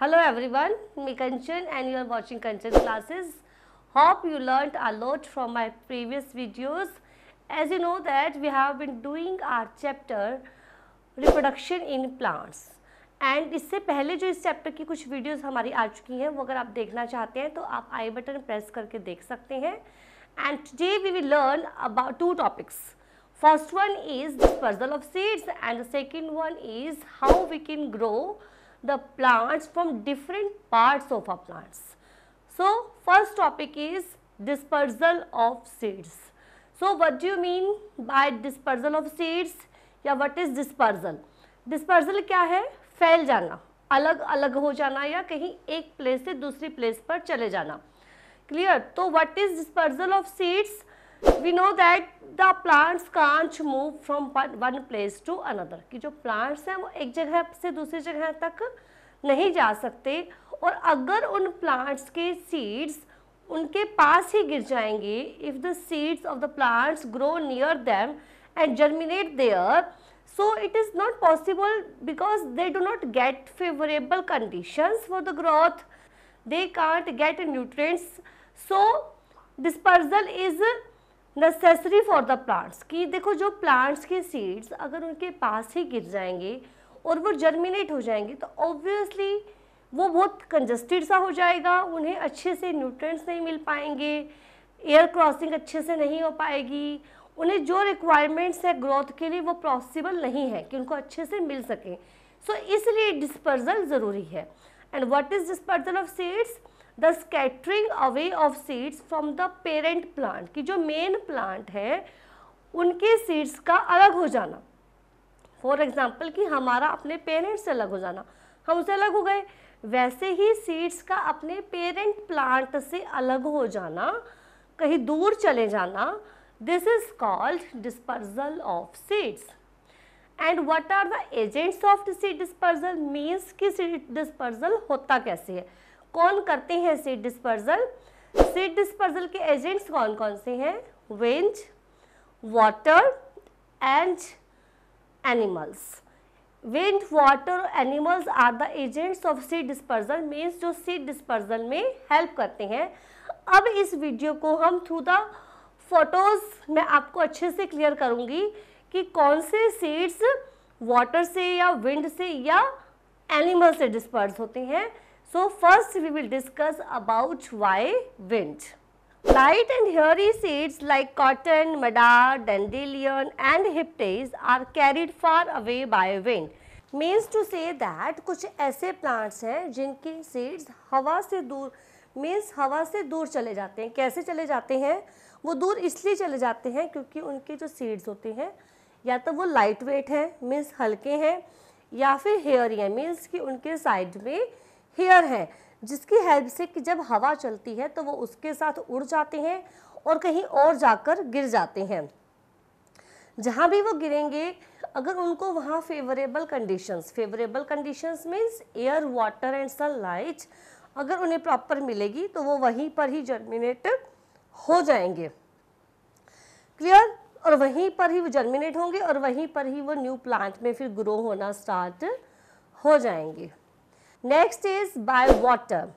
Hello everyone, me Kanchan and you are watching Kanchan classes. Hope you learnt a lot from my previous videos. As you know that we have been doing our chapter reproduction in plants. And इससे पहले जो इस chapter की कुछ videos हमारी आ चुकी हैं वो अगर आप देखना चाहते हैं तो आप आई बटन प्रेस करके देख सकते हैं and today we will learn about two topics first one is dispersal of seeds and the second one is how we can grow the plants from different parts of a plants. So first topic is dispersal of seeds. So what do you mean by dispersal of seeds या what is dispersal? Dispersal क्या है फैल जाना अलग अलग हो जाना या कहीं एक place से दूसरी place पर चले जाना clear तो what is dispersal of seeds we know that the plants can't move from one place to another कि जो प्लांट्स हैं वो एक जगह से दूसरी जगह तक नहीं जा सकते और अगर उन प्लांट्स के सीड्स उनके पास ही गिर जाएंगे if the seeds of the plants grow near them and germinate there so it is not possible because they do not get favourable conditions for the growth they can't get nutrients so dispersal is necessary for the plants कि देखो जो plants के seeds अगर उनके पास ही गिर जाएंगे और वो जर्मिनेट हो जाएंगे तो ऑब्वियसली वो बहुत कंजस्टेड सा हो जाएगा उन्हें अच्छे से न्यूट्रेंट्स नहीं मिल पाएंगे एयर क्रॉसिंग अच्छे से नहीं हो पाएगी उन्हें जो रिक्वायरमेंट्स है ग्रोथ के लिए वो पॉसिबल नहीं है कि उनको अच्छे से मिल सके सो so, इसलिए डिस्पर्जल ज़रूरी है and what is dispersal of seeds the scattering away of seeds from the parent plant कि जो मेन प्लांट है उनके सीड्स का अलग हो जाना फॉर एग्जाम्पल कि हमारा अपने पेरेंट्स से अलग हो जाना हम उसे अलग हो गए वैसे ही सीड्स का अपने पेरेंट प्लांट से अलग हो जाना कहीं दूर चले जाना this is called dispersal of seeds and what are the agents of seed dispersal means कि सीड डिस्पर्जल होता कैसे है कौन करते हैं सीड डिस्पर्जल सीड डिस्पर्जल के एजेंट्स कौन कौन से हैं winds water and animals wind water animals are the agents of seed dispersal means जो सीड डिस्पर्जल में हेल्प करते हैं अब इस वीडियो को हम थ्रू द फोटोज़ मैं आपको अच्छे से क्लियर करूँगी कि कौन से सीड्स वाटर से या विंड से या एनिमल से डिस्पर्स होते हैं So first we will discuss about why wind. Light and hairy seeds like cotton, madar, dandelion and hiptes are carried far away by wind. Means to say that कुछ ऐसे plants हैं जिनके seeds हवा से दूर means हवा से दूर चले जाते हैं कैसे चले जाते हैं वो दूर इसलिए चले जाते हैं क्योंकि उनके जो सीड्स होते हैं या तो वो लाइट वेट हैं मीन्स हल्के हैं या फिर हेयर हैं मीन्स कि उनके साइड में हेयर हैं जिसकी हेल्प से कि जब हवा चलती है तो वो उसके साथ उड़ जाते हैं और कहीं और जाकर गिर जाते हैं जहाँ भी वो गिरेंगे अगर उनको वहाँ favourable conditions favourable conditions means air water and sunlight अगर उन्हें प्रॉपर मिलेगी तो वो वहीं पर ही जर्मिनेट हो जाएंगे क्लियर और वहीं पर ही वो जर्मिनेट होंगे और वहीं पर ही वो न्यू प्लांट में फिर ग्रो होना स्टार्ट हो जाएंगे Next is by water.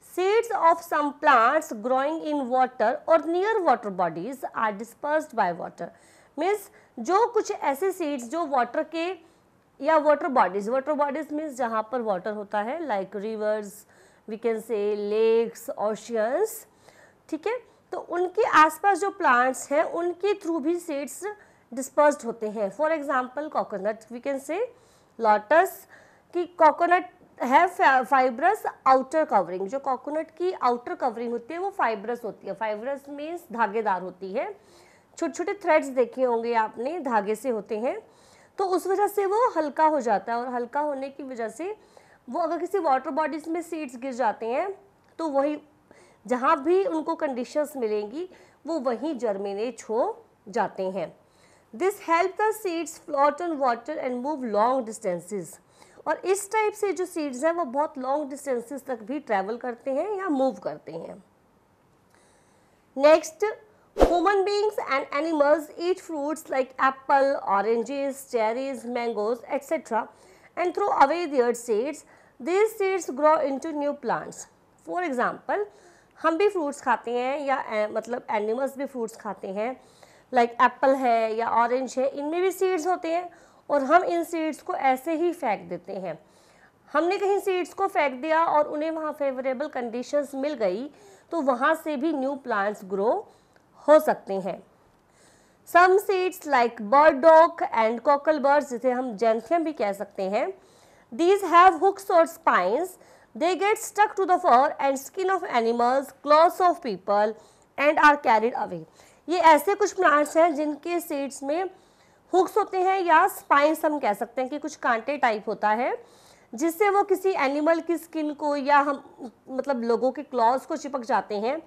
Seeds of some plants growing in water or near water bodies are dispersed by water. Means जो कुछ ऐसे seeds जो water के या water bodies, water bodies means जहाँ पर water होता है like rivers, we can say lakes, oceans, ठीक है तो उनके आसपास जो plants हैं उनके through भी seeds dispersed होते हैं. For example coconut, we can say lotus की coconut है फाइब्रस आउटर कवरिंग जो कोकोनट की आउटर कवरिंग होती है वो फाइबरस होती है फाइबरस मीन्स धागेदार होती है छोटे छोटे थ्रेड्स देखे होंगे आपने धागे से होते हैं तो उस वजह से वो हल्का हो जाता है और हल्का होने की वजह से वो अगर किसी वाटर बॉडीज़ में सीड्स गिर जाते हैं तो वही जहाँ भी उनको कंडीशंस मिलेंगी वो वहीं जर्मिनेट हो जाते हैं this help the seeds float on water and move long distances और इस टाइप से जो सीड्स हैं वो बहुत लॉन्ग डिस्टेंसेस तक भी ट्रैवल करते हैं या मूव करते हैं next human beings and animals eat fruits like apple oranges cherries mangoes etcetera and throw away their seeds this seeds grow into new plants for example हम भी fruits खाते हैं या मतलब एनिमल्स भी फ्रूट्स खाते हैं लाइक like एप्पल है या ऑरेंज है इनमें भी सीड्स होते हैं और हम इन सीड्स को ऐसे ही फेंक देते हैं हमने कहीं सीड्स को फेंक दिया और उन्हें वहाँ फेवरेबल कंडीशंस मिल गई तो वहाँ से भी न्यू प्लांट्स ग्रो हो सकते हैं some seeds like burdock and cocklebur जिसे हम जेंथियम भी कह सकते हैं दीज हैव हुक्स और spines they get stuck to the fur and skin of animals claws of people and are carried away ये ऐसे कुछ प्लांट्स हैं जिनके सीड्स में हुक्स होते हैं या स्पाइंस हम कह सकते हैं कि कुछ कांटे टाइप होता है जिससे वो किसी एनिमल की स्किन को या हम मतलब लोगों के क्लॉज को चिपक जाते हैं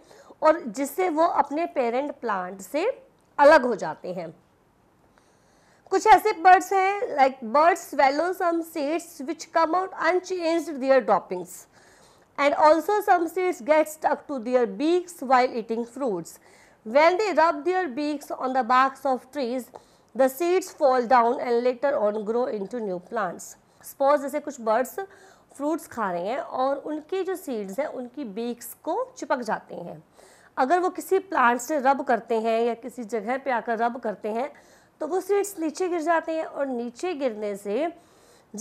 और जिससे वो अपने पेरेंट प्लांट से अलग हो जाते हैं कुछ ऐसे बर्ड्स हैं like birds swallow some seeds which come out unchanged their droppings and also some seeds get stuck to their beaks while eating fruits when they rub their beaks on the barks of trees the seeds fall down and later on grow into new plants suppose जैसे कुछ birds fruits खा रहे हैं और उनके जो seeds हैं उनकी बीक्स को चिपक जाते हैं अगर वो किसी प्लांट से रब करते हैं या किसी जगह पे आकर रब करते हैं तो वो सीड्स नीचे गिर जाते हैं और नीचे गिरने से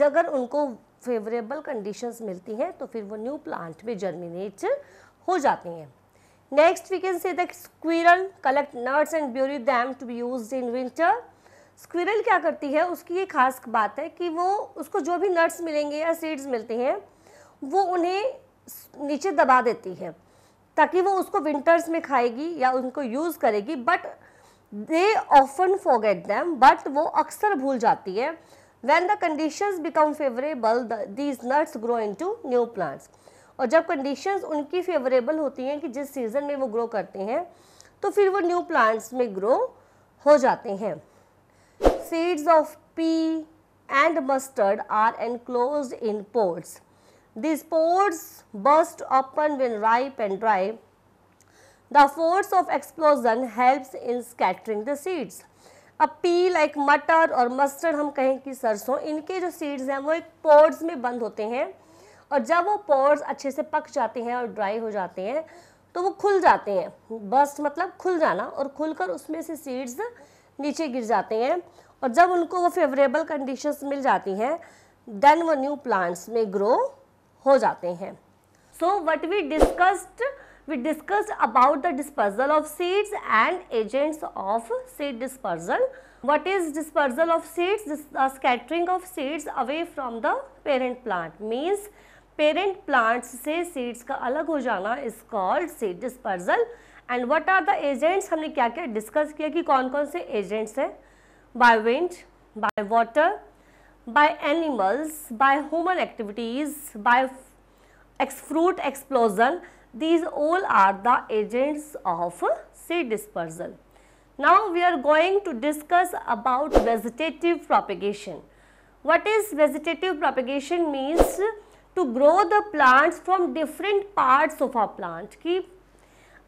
अगर उनको फेवरेबल कंडीशंस मिलती हैं तो फिर वो न्यू प्लांट में जर्मिनेट हो जाते हैं next we can say that squirrel collect nuts and bury them to be use in winter squirrel क्या करती है उसकी ये खास बात है कि वो उसको जो भी नट्स मिलेंगे या सीड्स मिलते हैं वो उन्हें नीचे दबा देती है ताकि वो उसको विंटर्स में खाएगी या उनको यूज़ करेगी but they often forget them but वो अक्सर भूल जाती है when the conditions become favourable these nuts grow into new plants और जब कंडीशंस उनकी फेवरेबल होती हैं कि जिस सीज़न में वो ग्रो करते हैं तो फिर वो न्यू प्लांट्स में ग्रो हो जाते हैं seeds of pea and mustard are enclosed in pods. These pods burst open when ripe and dry. The force of explosion helps in scattering the seeds. अब पी लाइक मटर और mustard हम कहें कि सरसों इनके जो सीड्स हैं वो एक पोर्ड्स में बंद होते हैं और जब वो पोर्ड्स अच्छे से पक जाते हैं और ड्राई हो जाते हैं तो वो खुल जाते हैं बस्ट मतलब खुल जाना और खुलकर उसमें से सीड्स नीचे गिर जाते हैं और जब उनको वो फेवरेबल कंडीशंस मिल जाती हैं देन वो न्यू प्लांट्स में ग्रो हो जाते हैं so what we discussed we discussed about the dispersal of seeds and agents of seed dispersal what is dispersal of seeds scattering of seeds away from the parent plant means parent plants से सीड्स का अलग हो जाना is called seed dispersal and what are the agents हमने क्या क्या discuss किया कि कौन कौन से एजेंट्स हैं by wind, by water, by animals, by human activities, by ex fruit explosion. These all are the agents of seed dispersal. Now we are going to discuss about vegetative propagation. What is vegetative propagation means to grow the plants from different parts of a plant. कि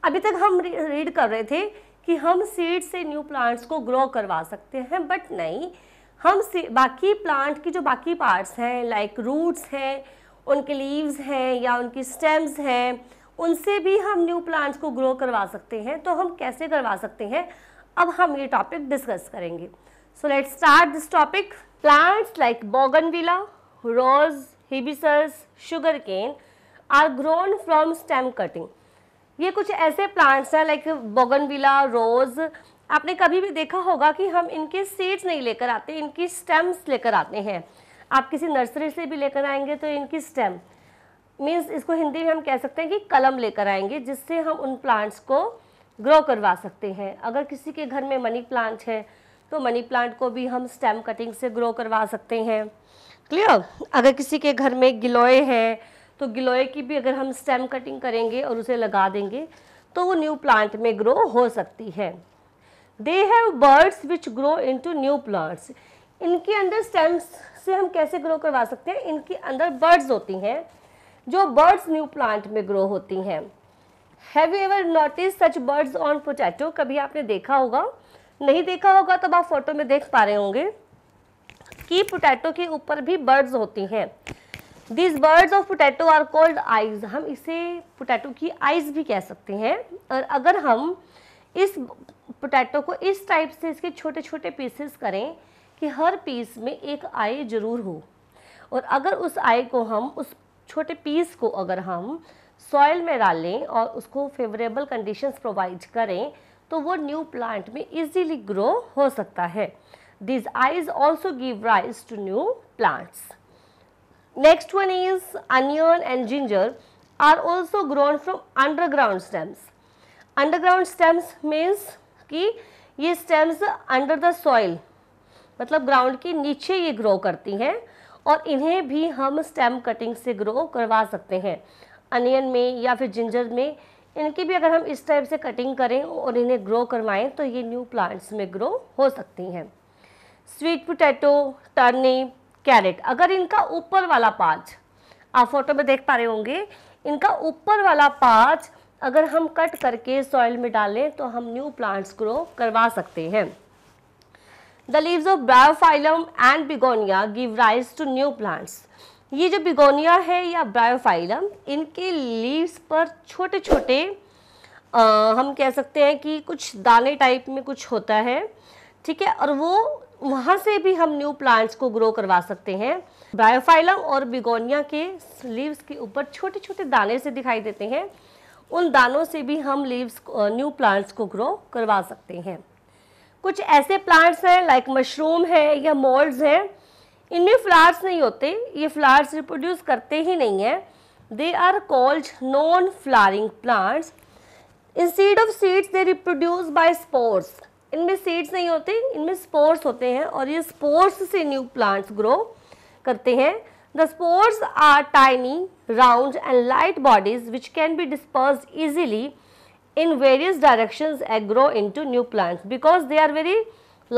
अभी तक हम read कर रहे थे कि हम seed से न्यू प्लांट्स को ग्रो करवा सकते हैं बट नहीं हम बाकी प्लांट की जो बाकी पार्ट्स हैं लाइक रूट्स हैं उनके लीव्स हैं या उनकी स्टेम्स हैं उनसे भी हम न्यू प्लांट्स को ग्रो करवा सकते हैं तो हम कैसे करवा सकते हैं अब हम ये टॉपिक डिस्कस करेंगे so let start this topic plants like bougainvillea rose hibiscus sugarcane are grown from stem cutting ये कुछ ऐसे प्लांट्स हैं लाइक बोगनविला रोज़ आपने कभी भी देखा होगा कि हम इनके सीड्स नहीं लेकर आते इनकी स्टेम्स लेकर आते हैं आप किसी नर्सरी से भी लेकर आएंगे तो इनकी स्टेम मीन्स इसको हिंदी में हम कह सकते हैं कि कलम लेकर आएंगे जिससे हम उन प्लांट्स को ग्रो करवा सकते हैं अगर किसी के घर में मनी प्लांट है तो मनी प्लांट को भी हम स्टेम कटिंग से ग्रो करवा सकते हैं क्लियर अगर किसी के घर में गिलोय है तो गिलोय की भी अगर हम स्टेम कटिंग करेंगे और उसे लगा देंगे तो वो न्यू प्लांट में ग्रो हो सकती है they have buds which grow into new plants इनके अंदर स्टेम्स से हम कैसे ग्रो करवा सकते हैं इनके अंदर बर्ड्स होती हैं जो बर्ड्स न्यू प्लांट में ग्रो होती हैं have you ever notice such buds on potato कभी आपने देखा होगा नहीं देखा होगा तब तो आप फोटो में देख पा रहे होंगे कि पोटैटो के ऊपर भी बर्ड्स होती हैं these buds of potato are called eyes हम इसे पोटैटो की आइज भी कह सकते हैं और अगर हम इस पोटैटो को इस टाइप से इसके छोटे छोटे पीसेस करें कि हर पीस में एक आई जरूर हो और अगर उस आई को हम उस छोटे पीस को अगर हम सॉइल में डालें और उसको फेवरेबल कंडीशंस प्रोवाइड करें तो वो न्यू प्लांट में इजीली ग्रो हो सकता है these eyes also give rise to new plants Next one is onion and ginger are also grown from underground stems. Underground stems means कि ये stems under the soil मतलब ground के नीचे ये grow करती हैं और इन्हें भी हम stem cutting से grow करवा सकते हैं अनियन में या फिर जिंजर में इनकी भी अगर हम इस टाइप से कटिंग करें और इन्हें ग्रो करवाएं तो ये न्यू प्लांट्स में ग्रो हो सकती हैं स्वीट पोटैटो टर्निप कैरेट अगर इनका ऊपर वाला पार्ट आप फोटो में देख पा रहे होंगे इनका ऊपर वाला पार्ट अगर हम कट करके सॉइल में डालें तो हम न्यू प्लांट्स ग्रो करवा सकते हैं the leaves of bryophyllum and begonia give rise to new plants ये जो बिगोनिया है या ब्रायोफाइलम इनके लीव्स पर छोटे छोटे आ, हम कह सकते हैं कि कुछ दाने टाइप में कुछ होता है ठीक है और वो वहाँ से भी हम न्यू प्लांट्स को ग्रो करवा सकते हैं ब्रायोफाइलम और बिगोनिया के लीव्स के ऊपर छोटे छोटे दाने से दिखाई देते हैं उन दानों से भी हम लीव्स न्यू प्लांट्स को ग्रो करवा सकते हैं कुछ ऐसे प्लांट्स हैं लाइक मशरूम है या मोल्ड्स हैं इनमें फ्लावर्स नहीं होते ये फ्लावर्स रिप्रोड्यूस करते ही नहीं हैं they are called non flowering plants instead of seeds they reproduce by spores इनमें सीड्स नहीं होते इनमें स्पोर्स होते हैं और ये स्पोर्स से न्यू प्लांट्स ग्रो करते हैं the spores are tiny round and light bodies which can be disperse easily in various direction grow into new plants because they are very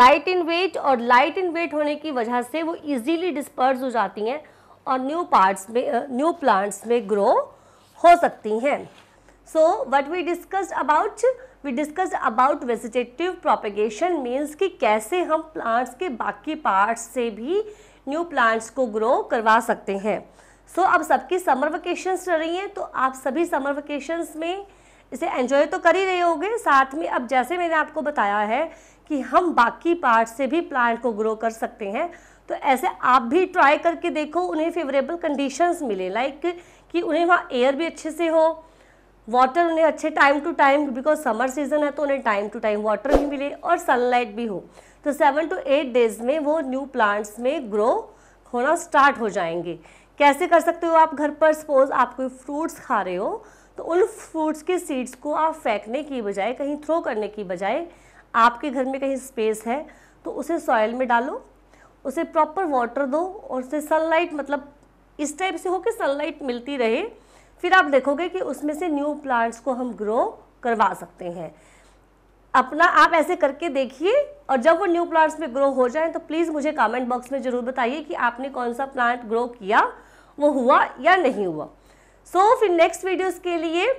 light in weight और light in weight होने की वजह से वो easily disperse हो जाती हैं और न्यू पार्ट्स में न्यू प्लांट्स में ग्रो हो सकती हैं so what we discussed about we discuss about vegetative propagation means कि कैसे हम प्लांट्स के बाकी पार्ट्स से भी न्यू प्लांट्स को ग्रो करवा सकते हैं सो so, अब सबकी समर वेकेशंस चल रही हैं तो आप सभी समर वेकेशंस में इसे एंजॉय तो कर ही रहे होगे साथ में अब जैसे मैंने आपको बताया है कि हम बाकी पार्ट से भी प्लांट को ग्रो कर सकते हैं तो ऐसे आप भी ट्राई करके देखो उन्हें फेवरेबल कंडीशंस मिले लाइक कि उन्हें वहाँ एयर भी अच्छे से हो वाटर उन्हें अच्छे time to time because summer season है तो उन्हें टाइम टू टाइम वाटर भी मिले और सनलाइट भी हो तो सेवन टू एट डेज में वो न्यू प्लांट्स में ग्रो होना स्टार्ट हो जाएंगे कैसे कर सकते हो आप घर पर सपोज आप कोई फ्रूट्स खा रहे हो तो उन फ्रूट्स के सीड्स को आप फेंकने की बजाय कहीं थ्रो करने की बजाय आपके घर में कहीं स्पेस है तो उसे सॉयल में डालो उसे प्रॉपर वाटर दो और उसे सनलाइट मतलब इस टाइप से हो कि सनलाइट मिलती रहे फिर आप देखोगे कि उसमें से न्यू प्लांट्स को हम ग्रो करवा सकते हैं अपना आप ऐसे करके देखिए और जब वो न्यू प्लांट्स में ग्रो हो जाए तो प्लीज़ मुझे कमेंट बॉक्स में ज़रूर बताइए कि आपने कौन सा प्लांट ग्रो किया वो हुआ या नहीं हुआ सो so, फिर नेक्स्ट वीडियोज़ के लिए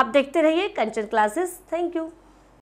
आप देखते रहिए कंचन क्लासेस थैंक यू